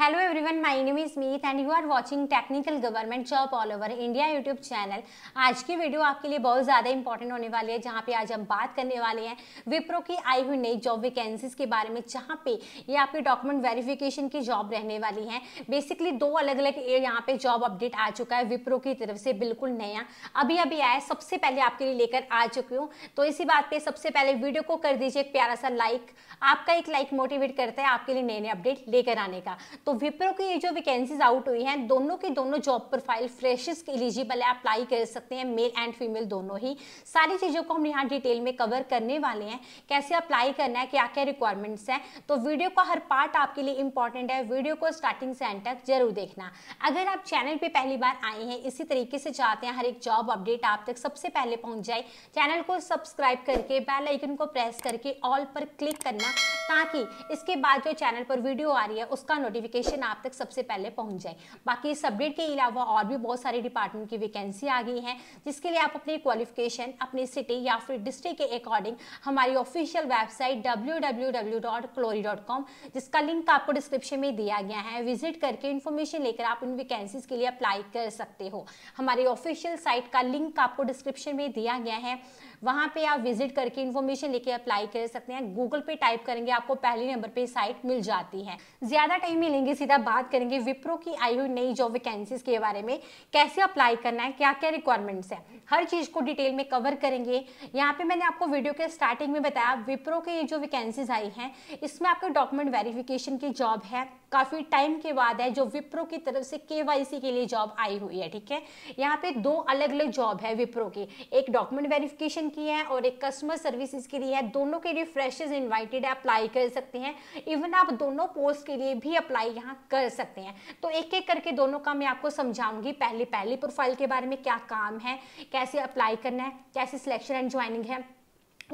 hello everyone my name is Meet and you are watching technical government job all over India YouTube channel आज की video आपके लिए बहुत ज़्यादा इंपॉर्टेंट होने वाली है जहाँ पे आज हम बात करने वाले हैं विप्रो की आई हुई नई जॉब वैकेंसीज के बारे में जहाँ पे ये आपके डॉक्यूमेंट वेरिफिकेशन की जॉब रहने वाली है बेसिकली दो अलग अलग यहाँ पे जॉब अपडेट आ चुका है विप्रो की तरफ से बिल्कुल नया अभी अभी आया सबसे पहले आपके लिए लेकर आ चुकी हूँ तो इसी बात पर सबसे पहले वीडियो को कर दीजिए एक प्यारा सा लाइक आपका एक लाइक मोटिवेट करता है आपके लिए नए नए अपडेट लेकर आने का तो विप्रो की ये जो वैकेंसीज आउट हुई हैं दोनों की दोनों जॉब प्रोफाइल फ्रेशर्स के एलिजिबल है अप्लाई कर सकते हैं मेल एंड फीमेल दोनों ही सारी चीज़ों को हम यहाँ डिटेल में कवर करने वाले हैं कैसे अप्लाई करना है क्या क्या रिक्वायरमेंट्स हैं तो वीडियो का हर पार्ट आपके लिए इंपॉर्टेंट है वीडियो को स्टार्टिंग से एंड तक जरूर देखना अगर आप चैनल पर पहली बार आए हैं इसी तरीके से चाहते हैं हर एक जॉब अपडेट आप तक सबसे पहले पहुँच जाए चैनल को सब्सक्राइब करके बेल आइकन को प्रेस करके ऑल पर क्लिक करना ताकि इसके बाद जो चैनल पर वीडियो आ रही है उसका नोटिफिकेशन नोटिफिकेशन आप तक सबसे पहले पहुंच जाए बाकी इस अपडेट के अलावा और भी बहुत सारे डिपार्टमेंट की वैकेंसी आ गई हैं जिसके लिए आप अपनी क्वालिफिकेशन अपनी सिटी या फिर डिस्ट्रिक्ट के अकॉर्डिंग हमारी ऑफिशियल वेबसाइट डब्ल्यू जिसका लिंक आपको डिस्क्रिप्शन में दिया गया है विजिट करके इन्फॉर्मेशन लेकर आप उन वैकेंसीज के लिए अप्लाई कर सकते हो हमारी ऑफिशियल साइट का लिंक आपको डिस्क्रिप्शन में दिया गया है वहां पे आप विजिट करके इन्फॉर्मेशन लेके अप्लाई कर सकते हैं गूगल पे टाइप करेंगे आपको पहले नंबर पे साइट मिल जाती है ज्यादा टाइम नहीं लेंगे सीधा बात करेंगे विप्रो की आई हुई नई जॉब वैकेंसीज के बारे में कैसे अप्लाई करना है क्या क्या रिक्वायरमेंट्स है हर चीज को डिटेल में कवर करेंगे यहाँ पे मैंने आपको वीडियो के स्टार्टिंग में बताया विप्रो के जो वैकेंसीज आई हैं इसमें आपके डॉक्यूमेंट वेरिफिकेशन की जॉब है काफ़ी टाइम के बाद है जो विप्रो की तरफ से के के लिए जॉब आई हुई है ठीक है यहाँ पे दो अलग अलग जॉब है विप्रो की एक डॉक्यूमेंट वेरिफिकेशन एजुकेशन की है और एक कस्टमर सर्विसेज के लिए है दोनों के लिए फ्रेशर्स इनवाइटेड है अप्लाई कर सकते हैं इवन आप दोनों पोस्ट के लिए भी अप्लाई यहाँ कर सकते हैं तो एक एक करके दोनों का मैं आपको समझाऊंगी पहले पहली प्रोफाइल के बारे में क्या काम है कैसे अप्लाई करना है कैसे सिलेक्शन एंड ज्वाइनिंग है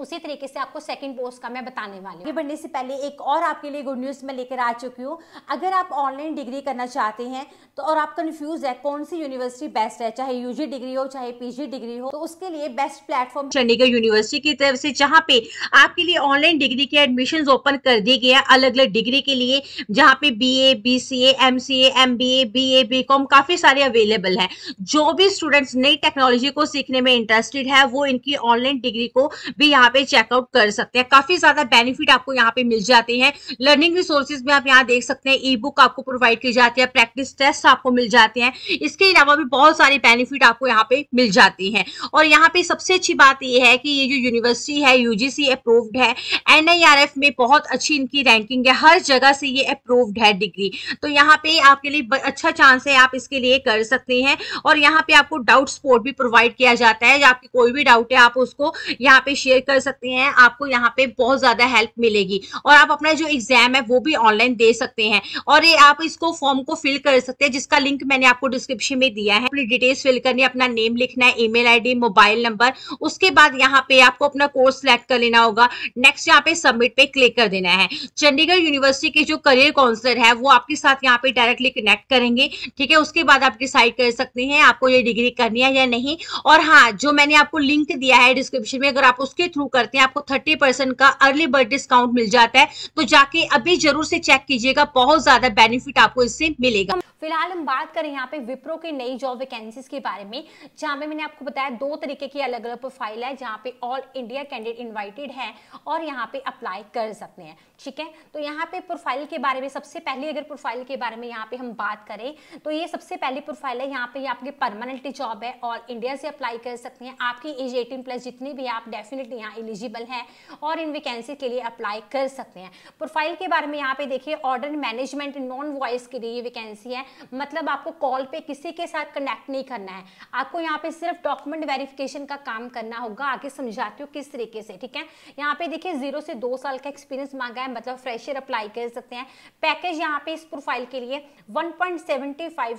उसी तरीके से आपको सेकंड पोस्ट का मैं बताने वाली हूँ बढ़ने से पहले एक और आपके लिए गुड न्यूज़ मैं लेकर आ चुकी हूँ अगर आप ऑनलाइन डिग्री करना चाहते हैं तो और आप कन्फ्यूज है कौन सी यूनिवर्सिटी बेस्ट है चाहे यूजी डिग्री हो चाहे पीजी डिग्री हो तो उसके लिए बेस्ट प्लेटफॉर्म चंडीगढ़ यूनिवर्सिटी की तरफ से जहाँ पे आपके लिए ऑनलाइन डिग्री के एडमिशन ओपन कर दिए गए अलग अलग डिग्री के लिए जहाँ पे B A B C M C M B A B A B com काफी सारे अवेलेबल है जो भी स्टूडेंट्स नई टेक्नोलॉजी को सीखने में इंटरेस्टेड है वो इनकी ऑनलाइन डिग्री को भी यहाँ यहाँ पे चेकआउट कर सकते हैं काफी ज्यादा बेनिफिट आपको यहाँ पे मिल जाते हैं लर्निंग रिसोर्सेज में आप यहाँ देख सकते हैं ई बुक आपको प्रोवाइड की जाती है प्रैक्टिस टेस्ट आपको मिल जाते हैं इसके अलावा भी बहुत सारे बेनिफिट आपको यहाँ पे मिल जाती है और यहाँ पे सबसे अच्छी बात यह है कि ये जो यूनिवर्सिटी है यूजीसी अप्रूव्ड है एन में बहुत अच्छी इनकी रैंकिंग है हर जगह से ये अप्रूव्ड है डिग्री तो यहाँ पे आपके लिए अच्छा चांस है आप इसके लिए कर सकते हैं और यहाँ पे आपको डाउट सपोर्ट भी प्रोवाइड किया जाता है आपके कोई भी डाउट है आप उसको यहाँ पे शेयर कर कर सकते हैं आपको यहाँ पे बहुत ज़्यादा हेल्प मिलेगी और आप अपना जो एग्जाम है वो भी ऑनलाइन दे सकते हैं और ये आप इसको फॉर्म को फिल कर सकते हैं जिसका लिंक मैंने आपको डिस्क्रिप्शन में दिया है अपनी डिटेल्स फिल करनी अपना नेम लिखना है ईमेल आईडी मोबाइल नंबर उसके बाद यहाँ पे आपको अपना कोर्स सेलेक्ट कर लेना होगा नेक्स्ट यहाँ पे सबमिट पे क्लिक कर देना है चंडीगढ़ यूनिवर्सिटी के जो करियर काउंसलर है वो आपके साथ यहाँ पे डायरेक्टली कनेक्ट करेंगे ठीक है उसके बाद आप डिसाइड कर सकते हैं आपको ये डिग्री करनी है या नहीं और हाँ जो मैंने आपको लिंक दिया है डिस्क्रिप्शन में अगर आप उसके थ्रू थ्रू करते हैं आपको थर्टी परसेंट का अर्ली बर्थ डिस्काउंट मिल जाता है तो जाके अभी जरूर से चेक कीजिएगा बहुत ज्यादा बेनिफिट आपको इससे मिलेगा फिलहाल हम बात करें यहाँ पे विप्रो के नई जॉब वैकेंसीज के बारे में जहाँ पे मैंने आपको बताया दो तरीके की अलग अलग प्रोफाइल है जहाँ पे ऑल इंडिया कैंडिडेट इनवाइटेड है और यहाँ पे अप्लाई कर सकते हैं ठीक है तो यहाँ पे प्रोफाइल के बारे में सबसे पहले अगर प्रोफाइल के बारे में यहाँ पे हम बात करें तो ये सबसे पहली प्रोफाइल है यहाँ पे आपकी परमानेंट जॉब है ऑल इंडिया से अप्लाई कर सकते हैं आपकी एज एटीन प्लस जितनी भी आप डेफिनेटली यहाँ यहाँ एलिजिबल हैं और इन वैकेंसी के लिए अप्लाई कर सकते हैं प्रोफाइल के बारे में यहाँ पे देखिए ऑर्डर मैनेजमेंट नॉन वॉइस के लिए वैकेंसी है मतलब आपको कॉल पे किसी के साथ कनेक्ट नहीं करना है आपको यहाँ पे सिर्फ डॉक्यूमेंट वेरिफिकेशन का काम करना होगा आगे समझाती हूँ किस तरीके से ठीक है यहाँ पे देखिए जीरो से दो साल का एक्सपीरियंस मांगा है मतलब फ्रेशर अप्लाई कर सकते हैं पैकेज यहाँ पे इस प्रोफाइल के लिए वन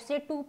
से टू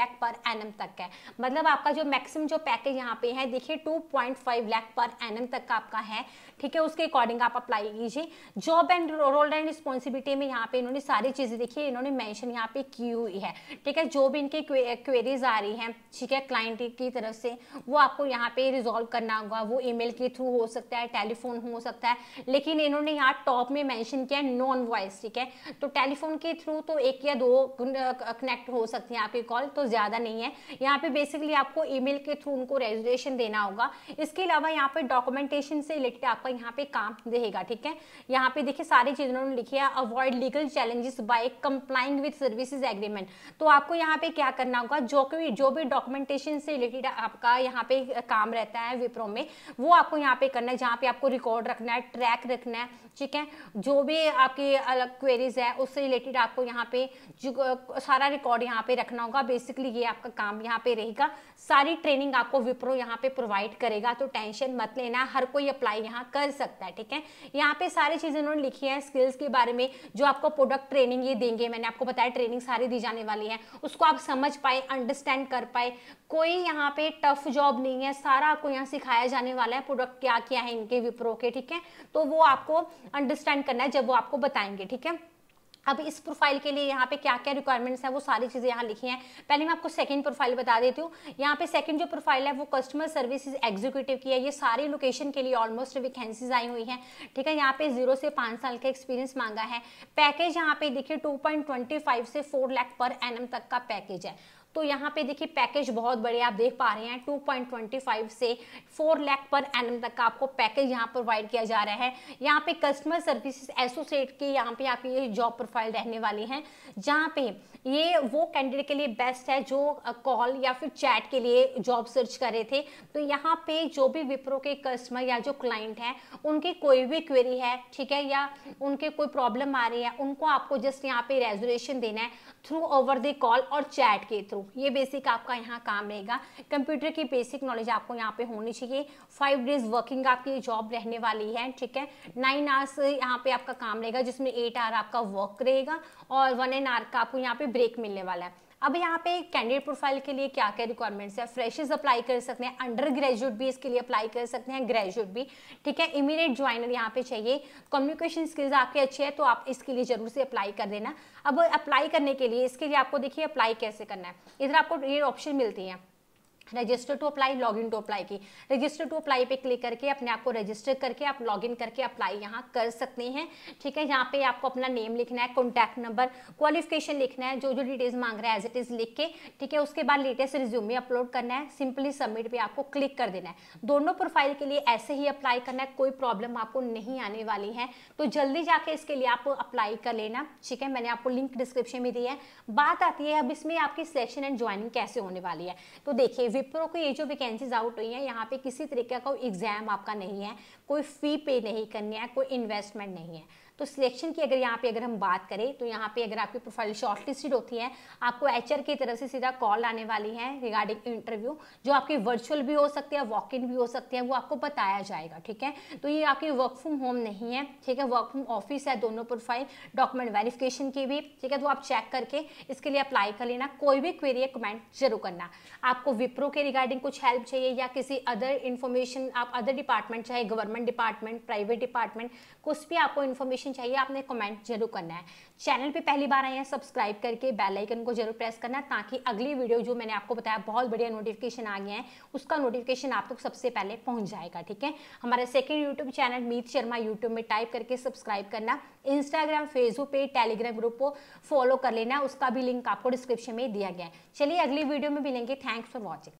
लाख पर एन तक है मतलब आपका जो मैक्सिमम जो पैकेज यहाँ पे है देखिए 2.5 लाख पर एन तक का आपका है ठीक है उसके अकॉर्डिंग आप अप्लाई कीजिए job and role and responsibility में यहाँ पे इन्होंने सारी चीज़ें देखिए इन्होंने मैंशन यहाँ पे की हुई है ठीक है जो भी इनके क्वेरीज आ रही हैं ठीक है क्लाइंट की तरफ से वो आपको यहाँ पे रिजॉल्व करना होगा वो ईमेल के थ्रू हो सकता है टेलीफोन हो सकता है लेकिन इन्होंने यहाँ टॉप में मैंशन किया नॉन वॉइस ठीक है तो टेलीफोन के थ्रू तो एक या दो कनेक्ट हो सकती है आपकी कॉल तो ज़्यादा नहीं है यहाँ पे बेसिकली आपको ईमेल के थ्रू उनको रेजुलेशन देना होगा इसके अलावा यहाँ पे डॉक्यूमेंटेशन से रिलेटेड आपका और यहाँ पे काम रहेगा ठीक है यहाँ पे देखिए सारी चीज उन्होंने लिखी है avoid legal challenges by complying with services agreement तो आपको यहाँ पे क्या करना होगा जो भी जो भी डॉक्यूमेंटेशन से रिलेटेड आपका यहाँ पे काम रहता है विप्रो में वो आपको यहाँ पे करना है जहाँ पे आपको रिकॉर्ड रखना है ट्रैक रखना है ठीक है जो भी आपकी अलग क्वेरीज है उससे रिलेटेड आपको यहाँ पे सारा रिकॉर्ड यहाँ पे रखना होगा बेसिकली ये आपका काम यहाँ पे रहेगा सारी ट्रेनिंग आपको विप्रो यहाँ पे प्रोवाइड करेगा तो टेंशन मत लेना हर कोई अप्लाई यहाँ कर सकता है ठीक है यहाँ पे सारी चीज़ें उन्होंने लिखी है स्किल्स के बारे में जो आपको प्रोडक्ट ट्रेनिंग ये देंगे मैंने आपको बताया ट्रेनिंग सारी दी जाने वाली है उसको आप समझ पाए अंडरस्टैंड कर पाए कोई यहाँ पे टफ जॉब नहीं है सारा आपको यहाँ सिखाया जाने वाला है प्रोडक्ट क्या क्या है इनके विप्रो के ठीक है तो वो आपको अंडरस्टैंड करना है जब वो आपको बताएंगे ठीक है अब इस प्रोफाइल के लिए यहाँ पे क्या क्या रिक्वायरमेंट्स है वो सारी चीज़ें यहाँ लिखी हैं पहले मैं आपको सेकंड प्रोफाइल बता देती हूँ यहाँ पे सेकंड जो प्रोफाइल है वो कस्टमर सर्विसेज एग्जीक्यूटिव की है ये सारी लोकेशन के लिए ऑलमोस्ट वैकेंसीज आई हुई हैं ठीक है यहाँ पे जीरो से पाँच साल का एक्सपीरियंस मांगा है पैकेज यहाँ पे देखिए टू से फोर लैख पर एन तक का पैकेज है तो यहाँ पे देखिए पैकेज बहुत बड़े आप देख पा रहे हैं 2.25 से 4 लाख पर एन तक का आपको पैकेज यहाँ प्रोवाइड किया जा रहा है यहाँ पे कस्टमर सर्विसेज एसोसिएट की यहाँ पे आपकी ये जॉब प्रोफाइल रहने वाली हैं जहाँ पे ये वो कैंडिडेट के लिए बेस्ट है जो कॉल या फिर चैट के लिए जॉब सर्च कर रहे थे तो यहाँ पे जो भी विप्रो के कस्टमर या जो क्लाइंट हैं उनकी कोई भी क्वेरी है ठीक है या उनके कोई प्रॉब्लम आ रही है उनको आपको जस्ट यहाँ पे रेजोल्यूशन देना है थ्रू ओवर द कॉल और चैट के थ्रू टू ये बेसिक आपका यहाँ काम रहेगा कंप्यूटर की बेसिक नॉलेज आपको यहाँ पे होनी चाहिए फाइव डेज वर्किंग आपकी जॉब रहने वाली है ठीक है नाइन आवर्स यहाँ पे आपका काम रहेगा जिसमें एट आवर आपका वर्क रहेगा और वन एन आवर का आपको यहाँ पे ब्रेक मिलने वाला है अब यहाँ पे कैंडिडेट प्रोफाइल के लिए क्या क्या रिक्वायरमेंट्स है फ्रेशर्स अप्लाई कर सकते हैं अंडर ग्रेजुएट भी इसके लिए अप्लाई कर सकते हैं ग्रेजुएट भी ठीक है इमीडिएट ज्वाइनर यहाँ पे चाहिए कम्युनिकेशन स्किल्स आपके अच्छे हैं तो आप इसके लिए जरूर से अप्लाई कर देना अब अप्लाई करने के लिए इसके लिए आपको देखिए अप्लाई कैसे करना है इधर आपको ये ऑप्शन मिलती है register to apply log in to apply की रजिस्टर टू अप्लाई पे क्लिक करके अपने आप को रजिस्टर करके आप लॉग इन करके अप्लाई यहाँ कर सकते हैं ठीक है यहाँ पे आपको अपना नेम लिखना है कॉन्टैक्ट नंबर क्वालिफिकेशन लिखना है जो जो डिटेल्स मांग रहा है एज इट इज़ लिख के ठीक है उसके बाद लेटेस्ट रिज्यूमे अपलोड करना है सिंपली सबमिट पर आपको क्लिक कर देना है दोनों प्रोफाइल के लिए ऐसे ही अप्लाई करना है कोई प्रॉब्लम आपको नहीं आने वाली है तो जल्दी जाके इसके लिए आप अप्लाई कर लेना ठीक है मैंने आपको लिंक डिस्क्रिप्शन में दी है बात आती है अब इसमें आपकी सिलेक्शन एंड ज्वाइनिंग कैसे होने वाली है तो देखिए पेपरों की ये जो वैकेंसीज आउट हुई हैं यहाँ पे किसी तरीके का एग्जाम आपका नहीं है कोई फ़ी पे नहीं करनी है कोई इन्वेस्टमेंट नहीं है तो सिलेक्शन की अगर यहाँ पे अगर हम बात करें तो यहाँ पे अगर आपकी प्रोफाइल शॉर्टलिस्टेड होती है आपको एच की तरफ से सीधा कॉल आने वाली है रिगार्डिंग इंटरव्यू जो आपकी वर्चुअल भी हो सकती है वॉक इन भी हो सकती है वो आपको बताया जाएगा ठीक है तो ये आपकी वर्क फ्रॉम होम नहीं है ठीक है वर्क फ्रॉम ऑफिस है दोनों प्रोफाइल डॉक्यूमेंट वेरिफिकेशन की भी ठीक है तो आप चेक करके इसके लिए अप्लाई कर लेना कोई भी क्वेरी है कमेंट जरूर करना आपको विप्रो के रिगार्डिंग कुछ हेल्प चाहिए या किसी अदर इन्फॉर्मेशन आप अदर डिपार्टमेंट चाहे गवर्नमेंट डिपार्टमेंट प्राइवेट डिपार्टमेंट कुछ भी आपको इन्फॉर्मेशन नोटिफिकेशन चाहिए आपने कमेंट जरूर करना है चैनल पे पहली बार आए हैं सब्सक्राइब करके बेल आइकन को जरूर प्रेस करना ताकि अगली वीडियो जो मैंने आपको बताया बहुत बढ़िया नोटिफिकेशन आ गया है उसका नोटिफिकेशन आप तक तो सबसे पहले पहुंच जाएगा ठीक है हमारा second YouTube channel Meet Sharma YouTube में टाइप करके सब्सक्राइब करना इंस्टाग्राम फेसबुक पे टेलीग्राम ग्रुप को फॉलो कर लेना उसका भी लिंक आपको डिस्क्रिप्शन में दिया गया है चलिए अगली वीडियो में मिलेंगे थैंक्स फॉर वॉचिंग